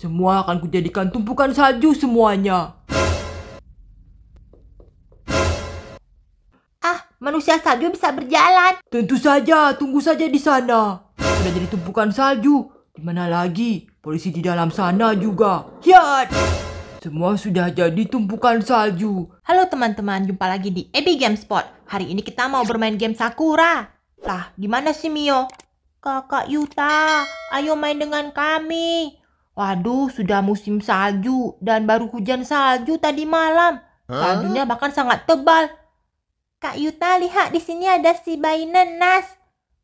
Semua akan kujadikan tumpukan salju semuanya. Ah, manusia salju bisa berjalan. Tentu saja, tunggu saja di sana. Sudah jadi tumpukan salju. Di mana lagi? Polisi di dalam sana juga. Hiat! Semua sudah jadi tumpukan salju. Halo teman-teman, jumpa lagi di Ebi Gamespot. Hari ini kita mau bermain game Sakura. Lah, di mana sih Mio? Kakak Yuta, ayo main dengan kami. Waduh, sudah musim salju dan baru hujan salju tadi malam. Saljunya bahkan sangat tebal. Kak Yuta, lihat di sini ada si bayi nenas.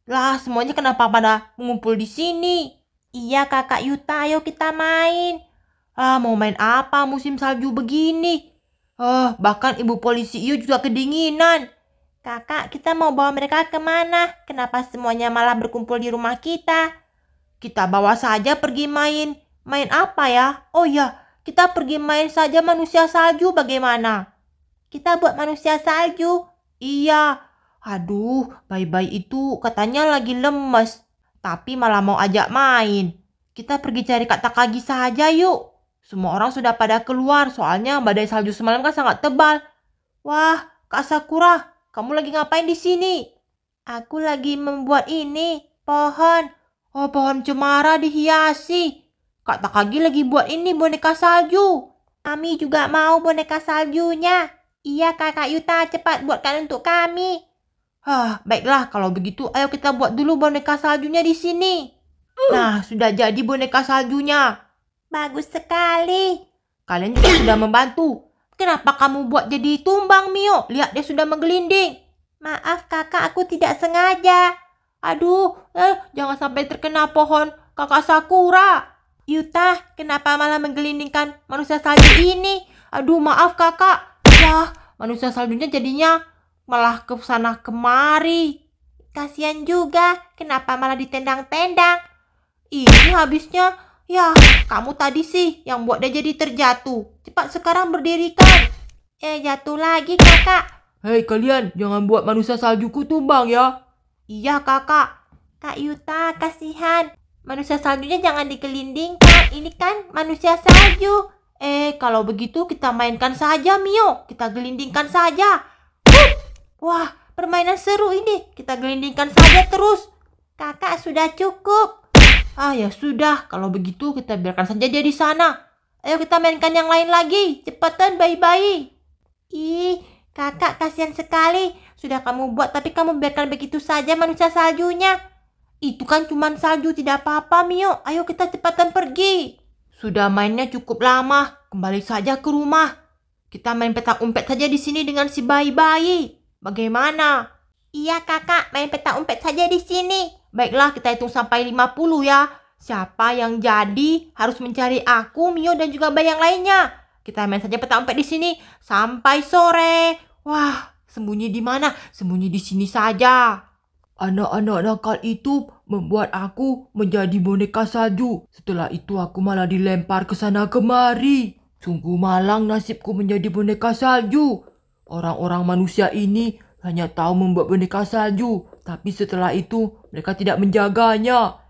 Lah, semuanya kenapa pada mengumpul di sini? Iya, kakak Yuta, ayo kita main. Ah, mau main apa musim salju begini? Ah, bahkan ibu polisi Iyo juga kedinginan. Kakak, kita mau bawa mereka kemana? Kenapa semuanya malah berkumpul di rumah kita? Kita bawa saja pergi main Main apa ya? Oh ya, kita pergi main saja manusia salju bagaimana? Kita buat manusia salju. Iya. Aduh, bayi-bayi itu katanya lagi lemes. Tapi malah mau ajak main. Kita pergi cari Kak Takagi saja yuk. Semua orang sudah pada keluar soalnya badai salju semalam kan sangat tebal. Wah, Kak Sakura, kamu lagi ngapain di sini? Aku lagi membuat ini, pohon. Oh, pohon cemara dihiasi. Kak Takagi lagi buat ini boneka salju. Kami juga mau boneka saljunya. Iya kakak Yuta, cepat buatkan untuk kami. Hah, baiklah kalau begitu ayo kita buat dulu boneka saljunya di sini. Nah, sudah jadi boneka saljunya. Bagus sekali. Kalian juga sudah membantu. Kenapa kamu buat jadi tumbang, Mio? Lihat dia sudah menggelinding. Maaf kakak, aku tidak sengaja. Aduh, eh, jangan sampai terkena pohon kakak Sakura. Yuta, kenapa malah menggelindingkan manusia salju ini? Aduh, maaf kakak. Wah, manusia saljunya jadinya malah ke sana kemari. Kasian juga, kenapa malah ditendang-tendang? Ini habisnya, ya kamu tadi sih yang buat dia jadi terjatuh. Cepat sekarang berdirikan. Eh, jatuh lagi kakak. Hei kalian, jangan buat manusia saljuku tumbang ya. Iya kakak. Kak Yuta, kasihan. Manusia saljunya jangan dikelindingkan. Ini kan manusia salju. Eh, kalau begitu kita mainkan saja, Mio. Kita gelindingkan saja. Wah, permainan seru ini. Kita gelindingkan saja terus. Kakak sudah cukup. Ah, ya sudah. Kalau begitu kita biarkan saja dia di sana. Ayo kita mainkan yang lain lagi. cepetan bayi-bayi. Ih, kakak kasihan sekali. Sudah kamu buat tapi kamu biarkan begitu saja manusia saljunya. Itu kan cuma salju, tidak apa-apa Mio. Ayo kita cepatan pergi. Sudah mainnya cukup lama, kembali saja ke rumah. Kita main petak umpet saja di sini dengan si bayi-bayi. Bagaimana? Iya kakak, main petak umpet saja di sini. Baiklah, kita hitung sampai 50 ya. Siapa yang jadi harus mencari aku, Mio dan juga bayi yang lainnya. Kita main saja petak umpet di sini sampai sore. Wah, sembunyi di mana? Sembunyi di sini saja. Anak-anak nakal itu membuat aku menjadi boneka salju. Setelah itu aku malah dilempar ke sana kemari. Sungguh malang nasibku menjadi boneka salju. Orang-orang manusia ini hanya tahu membuat boneka salju, tapi setelah itu mereka tidak menjaganya.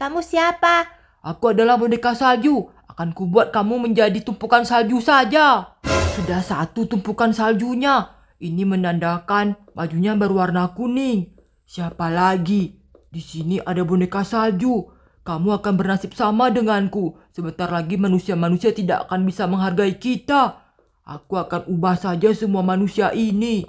Kamu siapa? Aku adalah boneka salju. Akan kubuat kamu menjadi tumpukan salju saja. Sudah satu tumpukan saljunya. Ini menandakan bajunya berwarna kuning. Siapa lagi? Di sini ada boneka salju. Kamu akan bernasib sama denganku. Sebentar lagi manusia-manusia tidak akan bisa menghargai kita. Aku akan ubah saja semua manusia ini.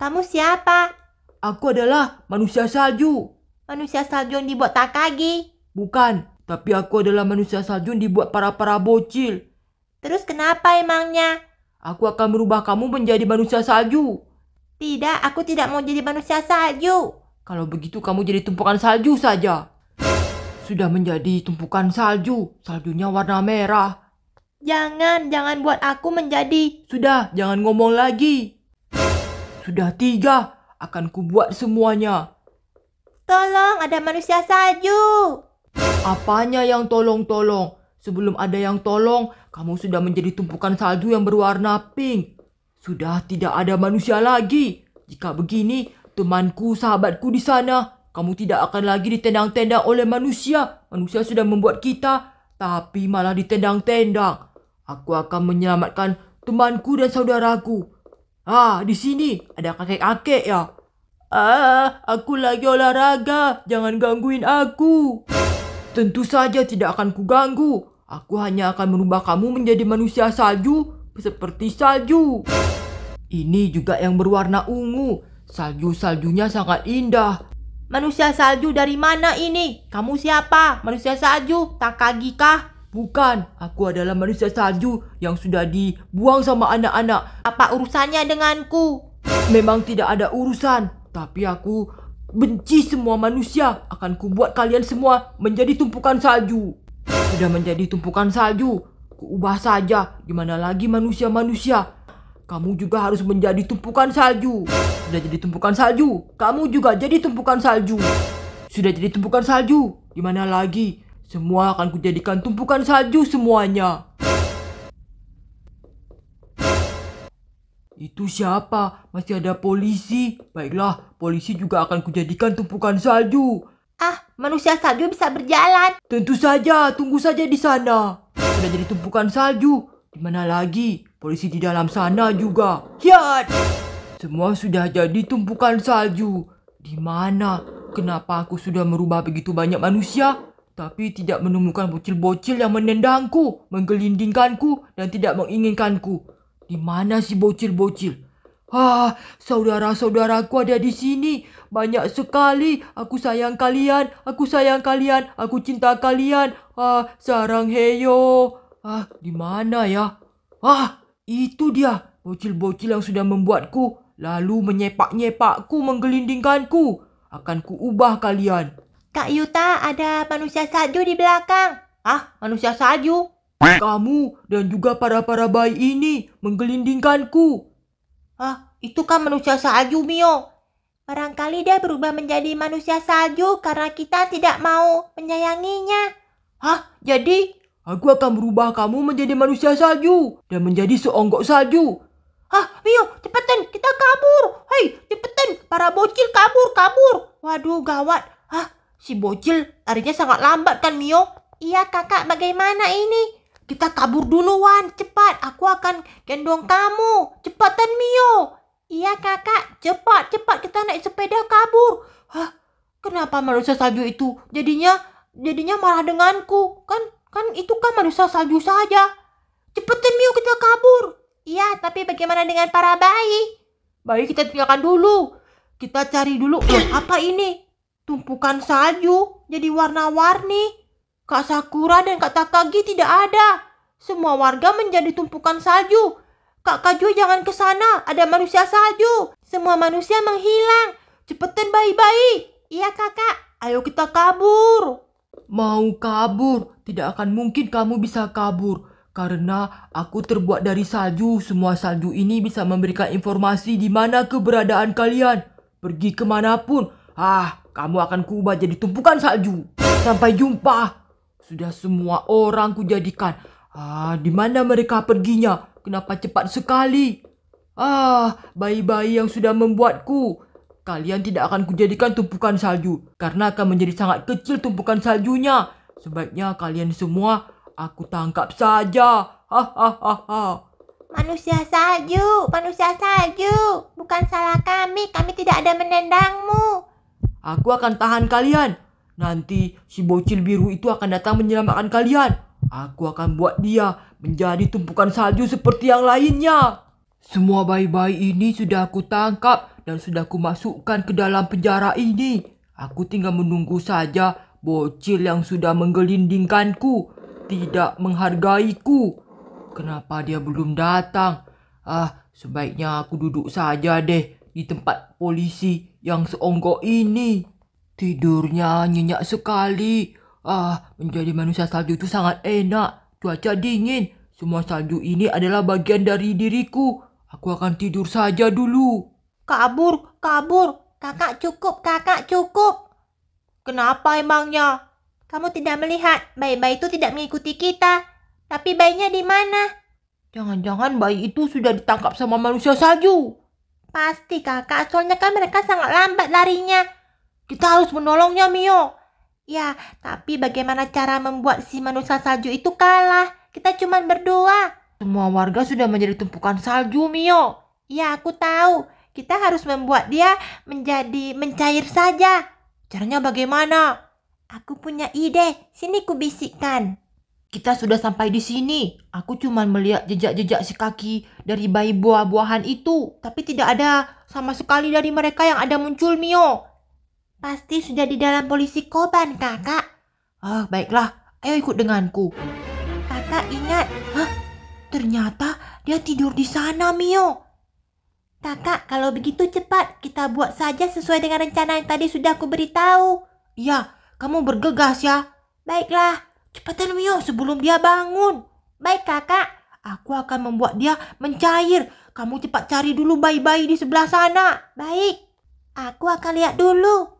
Kamu siapa? Aku adalah manusia salju. Manusia salju yang dibuat Takagi? Bukan, tapi aku adalah manusia salju yang dibuat para-para bocil. Terus kenapa emangnya? Aku akan merubah kamu menjadi manusia salju. Tidak, aku tidak mau jadi manusia salju. Kalau begitu kamu jadi tumpukan salju saja. Sudah menjadi tumpukan salju. Saljunya warna merah. Jangan, jangan buat aku menjadi. Sudah, jangan ngomong lagi. Sudah tiga, akan kubuat semuanya. Tolong, ada manusia salju. Apanya yang tolong-tolong? Sebelum ada yang tolong, kamu sudah menjadi tumpukan salju yang berwarna pink. Sudah tidak ada manusia lagi. Jika begini, temanku, sahabatku di sana, kamu tidak akan lagi ditendang-tendang oleh manusia. Manusia sudah membuat kita, tapi malah ditendang-tendang. Aku akan menyelamatkan temanku dan saudaraku. Ah, di sini ada kakek-kakek ya. Ah, aku lagi olahraga. Jangan gangguin aku. Tentu saja tidak akan kuganggu. Aku hanya akan merubah kamu menjadi manusia salju seperti salju. Ini juga yang berwarna ungu. Salju-saljunya sangat indah. Manusia salju dari mana ini? Kamu siapa? Manusia salju? Takagi kah? Bukan, aku adalah manusia salju yang sudah dibuang sama anak-anak. Apa urusannya denganku? Memang tidak ada urusan, tapi aku benci semua manusia. Akan kubuat kalian semua menjadi tumpukan salju. Sudah menjadi tumpukan salju, Ubah saja, gimana lagi manusia-manusia? Kamu juga harus menjadi tumpukan salju. Sudah jadi tumpukan salju, kamu juga jadi tumpukan salju. Sudah jadi tumpukan salju, gimana lagi? Semua akan kujadikan tumpukan salju semuanya. Itu siapa? Masih ada polisi. Baiklah, polisi juga akan kujadikan tumpukan salju. Ah, manusia salju bisa berjalan. Tentu saja, tunggu saja di sana. Sudah jadi tumpukan salju. Di mana lagi? Polisi di dalam sana juga. Hiat! Semua sudah jadi tumpukan salju. Di mana? Kenapa aku sudah merubah begitu banyak manusia? Tapi tidak menemukan bocil-bocil yang menendangku, menggelindingkanku dan tidak menginginkanku. Di mana si bocil-bocil? Ah, saudara-saudaraku ada di sini. Banyak sekali. Aku sayang kalian. Aku sayang kalian. Aku cinta kalian. Ah, sarang heyo. Ah, di mana ya? Ah, itu dia. Bocil-bocil yang sudah membuatku. Lalu menyepak-nyepakku menggelindingkanku. Akan kuubah kalian. Kak Yuta, ada manusia salju di belakang. Ah, manusia salju? Kamu dan juga para-para bayi ini menggelindingkanku. Ah, itu kan manusia salju, Mio. Barangkali dia berubah menjadi manusia salju karena kita tidak mau menyayanginya. Hah, jadi? Aku akan berubah kamu menjadi manusia salju dan menjadi seonggok salju. Hah, Mio, cepetan, kita kabur. Hei, cepetan, para bocil kabur, kabur. Waduh, gawat. Hah, si bocil larinya sangat lambat kan, Mio? Iya, kakak, bagaimana ini? Kita kabur duluan, cepat. Aku akan gendong kamu. Cepatan Mio. Iya kakak, cepat, cepat kita naik sepeda kabur. Hah, kenapa manusia salju itu? Jadinya, jadinya marah denganku. Kan, kan itu kan manusia salju saja. Cepetin Mio kita kabur. Iya, tapi bagaimana dengan para bayi? Bayi kita tinggalkan dulu. Kita cari dulu. oh, apa ini? Tumpukan salju jadi warna-warni. Kak Sakura dan Kak Takagi tidak ada. Semua warga menjadi tumpukan salju. Kak Kaju jangan ke sana, ada manusia salju. Semua manusia menghilang. Cepetan bayi-bayi. Iya kakak, ayo kita kabur. Mau kabur, tidak akan mungkin kamu bisa kabur. Karena aku terbuat dari salju, semua salju ini bisa memberikan informasi di mana keberadaan kalian. Pergi kemanapun, ah kamu akan kubah jadi tumpukan salju. Sampai jumpa. Sudah semua orang kujadikan. Ah, di mana mereka perginya? Kenapa cepat sekali? Ah, bayi-bayi yang sudah membuatku. Kalian tidak akan kujadikan tumpukan salju, karena akan menjadi sangat kecil tumpukan saljunya. Sebaiknya kalian semua aku tangkap saja. ha. Manusia salju, manusia salju, bukan salah kami, kami tidak ada menendangmu. Aku akan tahan kalian Nanti si bocil biru itu akan datang menyelamatkan kalian. Aku akan buat dia menjadi tumpukan salju seperti yang lainnya. Semua bayi-bayi ini sudah aku tangkap dan sudah aku masukkan ke dalam penjara ini. Aku tinggal menunggu saja bocil yang sudah menggelindingkanku, tidak menghargaiku. Kenapa dia belum datang? Ah, sebaiknya aku duduk saja deh di tempat polisi yang seonggok ini. Tidurnya nyenyak sekali. Ah, menjadi manusia salju itu sangat enak. Cuaca dingin. Semua salju ini adalah bagian dari diriku. Aku akan tidur saja dulu. Kabur, kabur. Kakak cukup, kakak cukup. Kenapa emangnya? Kamu tidak melihat bayi-bayi itu tidak mengikuti kita. Tapi bayinya di mana? Jangan-jangan bayi itu sudah ditangkap sama manusia salju. Pasti kakak, soalnya kan mereka sangat lambat larinya. Kita harus menolongnya, Mio. Ya, tapi bagaimana cara membuat si manusia salju itu kalah? Kita cuma berdua. Semua warga sudah menjadi tumpukan salju, Mio. Ya, aku tahu. Kita harus membuat dia menjadi mencair saja. Caranya bagaimana? Aku punya ide. Sini ku bisikkan. Kita sudah sampai di sini. Aku cuma melihat jejak-jejak si kaki dari bayi buah-buahan itu. Tapi tidak ada sama sekali dari mereka yang ada muncul, Mio. Pasti sudah di dalam polisi koban, kakak. Ah, baiklah. Ayo ikut denganku. Kakak ingat. Hah? Ternyata dia tidur di sana, Mio. Kakak, kalau begitu cepat. Kita buat saja sesuai dengan rencana yang tadi sudah aku beritahu. ya kamu bergegas ya. Baiklah, cepatan Mio sebelum dia bangun. Baik kakak, aku akan membuat dia mencair. Kamu cepat cari dulu bayi-bayi di sebelah sana. Baik, aku akan lihat dulu.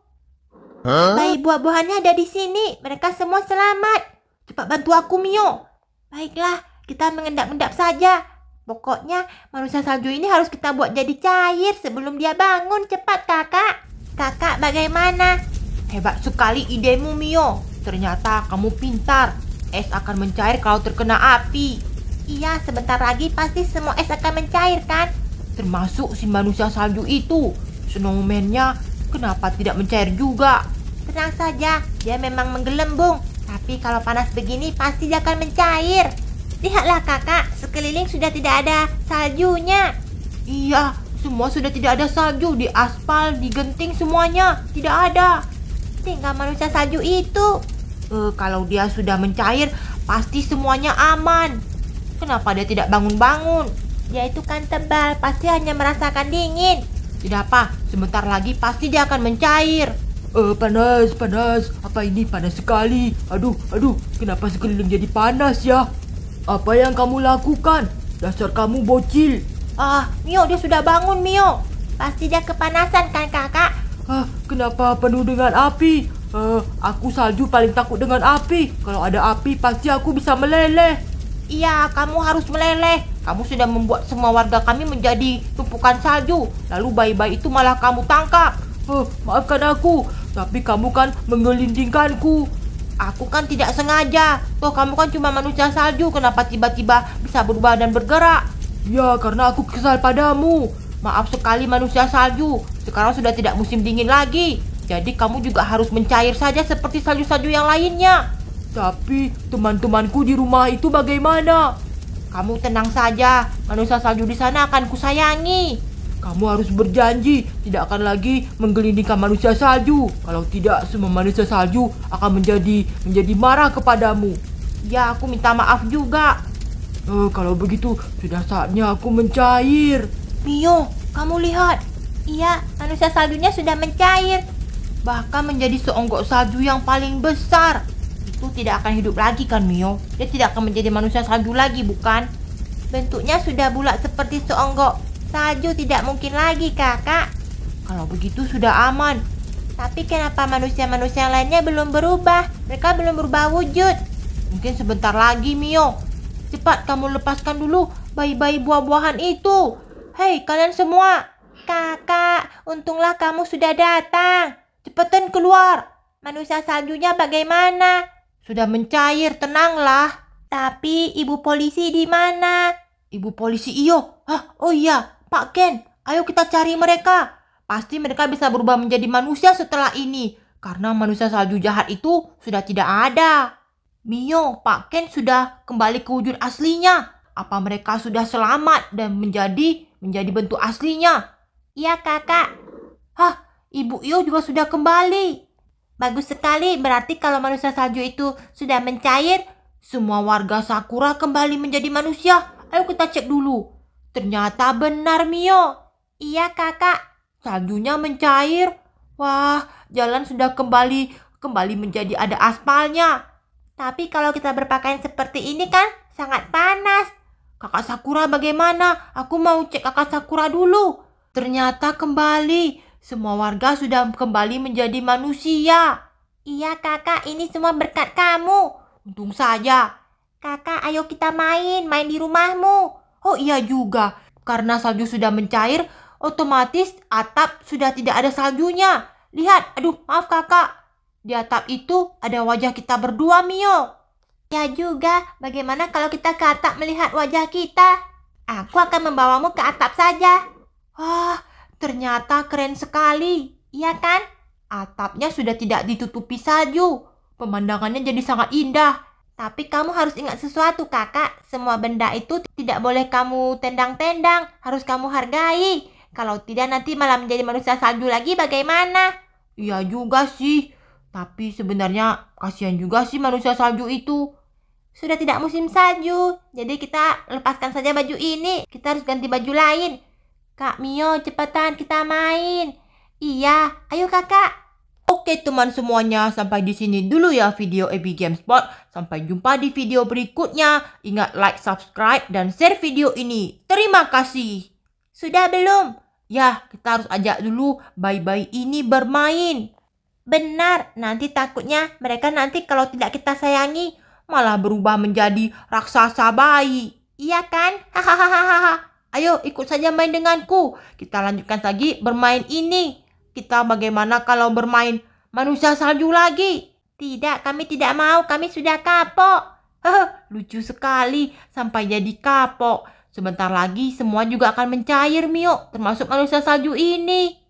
Huh? Bayi buah-buahannya ada di sini. Mereka semua selamat. Cepat bantu aku, Mio. Baiklah, kita mengendap-endap saja. Pokoknya manusia salju ini harus kita buat jadi cair sebelum dia bangun. Cepat, kakak. Kakak bagaimana? Hebat sekali idemu, Mio. Ternyata kamu pintar. Es akan mencair kalau terkena api. Iya, sebentar lagi pasti semua es akan mencair, kan? Termasuk si manusia salju itu. Snowman-nya kenapa tidak mencair juga? Tenang saja, dia memang menggelembung. Tapi kalau panas begini pasti dia akan mencair. Lihatlah kakak, sekeliling sudah tidak ada saljunya. Iya, semua sudah tidak ada salju di aspal, di genting semuanya tidak ada. Tinggal manusia salju itu. Uh, kalau dia sudah mencair, pasti semuanya aman. Kenapa dia tidak bangun-bangun? Dia itu kan tebal, pasti hanya merasakan dingin. Tidak apa, sebentar lagi pasti dia akan mencair uh, panas, panas. Apa ini panas sekali? Aduh, aduh, kenapa sekeliling jadi panas ya? Apa yang kamu lakukan? Dasar kamu bocil. Ah, Mio, dia sudah bangun, Mio. Pasti dia kepanasan kan, kakak? Ah, kenapa penuh dengan api? Uh, aku salju paling takut dengan api. Kalau ada api, pasti aku bisa meleleh. Iya, kamu harus meleleh. Kamu sudah membuat semua warga kami menjadi tumpukan salju. Lalu bayi-bayi itu malah kamu tangkap. Uh, maafkan aku, tapi kamu kan menggelindingkanku. Aku kan tidak sengaja. Toh kamu kan cuma manusia salju, kenapa tiba-tiba bisa berubah dan bergerak? Ya, karena aku kesal padamu. Maaf sekali manusia salju, sekarang sudah tidak musim dingin lagi. Jadi kamu juga harus mencair saja seperti salju-salju yang lainnya. Tapi teman-temanku di rumah itu bagaimana? Kamu tenang saja, manusia salju di sana akan kusayangi. Kamu harus berjanji tidak akan lagi menggelindingkan manusia salju. Kalau tidak, semua manusia salju akan menjadi menjadi marah kepadamu. Ya, aku minta maaf juga. Uh, kalau begitu, sudah saatnya aku mencair. Mio, kamu lihat. Iya, manusia saljunya sudah mencair. Bahkan menjadi seonggok salju yang paling besar. Itu tidak akan hidup lagi kan, Mio? Dia tidak akan menjadi manusia salju lagi, bukan? Bentuknya sudah bulat seperti seonggok Salju tidak mungkin lagi, kakak. Kalau begitu sudah aman. Tapi kenapa manusia-manusia lainnya belum berubah? Mereka belum berubah wujud. Mungkin sebentar lagi, Mio. Cepat kamu lepaskan dulu bayi-bayi buah-buahan itu. Hei, kalian semua. Kakak, untunglah kamu sudah datang. Cepetan keluar. Manusia saljunya bagaimana? Sudah mencair, tenanglah. Tapi ibu polisi di mana? Ibu polisi iyo. Hah, oh iya, Pak Ken, ayo kita cari mereka. Pasti mereka bisa berubah menjadi manusia setelah ini. Karena manusia salju jahat itu sudah tidak ada. Mio, Pak Ken sudah kembali ke wujud aslinya. Apa mereka sudah selamat dan menjadi menjadi bentuk aslinya? Iya kakak. Hah, Ibu Io juga sudah kembali. Bagus sekali, berarti kalau manusia salju itu sudah mencair, semua warga Sakura kembali menjadi manusia. Ayo kita cek dulu. Ternyata benar Mio. Iya kakak. Saljunya mencair. Wah, jalan sudah kembali kembali menjadi ada aspalnya. Tapi kalau kita berpakaian seperti ini kan sangat panas. Kakak Sakura bagaimana? Aku mau cek kakak Sakura dulu. Ternyata kembali. Semua warga sudah kembali menjadi manusia. Iya kakak, ini semua berkat kamu. Untung saja. Kakak, ayo kita main, main di rumahmu. Oh iya juga, karena salju sudah mencair, otomatis atap sudah tidak ada saljunya. Lihat, aduh maaf kakak. Di atap itu ada wajah kita berdua, Mio. Ya juga, bagaimana kalau kita ke atap melihat wajah kita? Aku akan membawamu ke atap saja. Wah, ternyata keren sekali. Iya kan? Atapnya sudah tidak ditutupi salju. Pemandangannya jadi sangat indah. Tapi kamu harus ingat sesuatu kakak, semua benda itu tidak boleh kamu tendang-tendang, harus kamu hargai. Kalau tidak nanti malah menjadi manusia salju lagi bagaimana? Iya juga sih, tapi sebenarnya kasihan juga sih manusia salju itu. Sudah tidak musim salju, jadi kita lepaskan saja baju ini, kita harus ganti baju lain. Kak Mio, cepetan kita main. Iya, ayo kakak. Oke teman semuanya, sampai di sini dulu ya video EB Gamespot. Sampai jumpa di video berikutnya. Ingat like, subscribe, dan share video ini. Terima kasih. Sudah belum? Ya, kita harus ajak dulu bayi-bayi ini bermain. Benar, nanti takutnya mereka nanti kalau tidak kita sayangi malah berubah menjadi raksasa bayi. Iya kan? Hahaha. Ayo ikut saja main denganku. Kita lanjutkan lagi bermain ini. Kita bagaimana kalau bermain manusia salju lagi? Tidak, kami tidak mau. Kami sudah kapok. Lucu sekali sampai jadi kapok. Sebentar lagi semua juga akan mencair, Mio, termasuk manusia salju ini.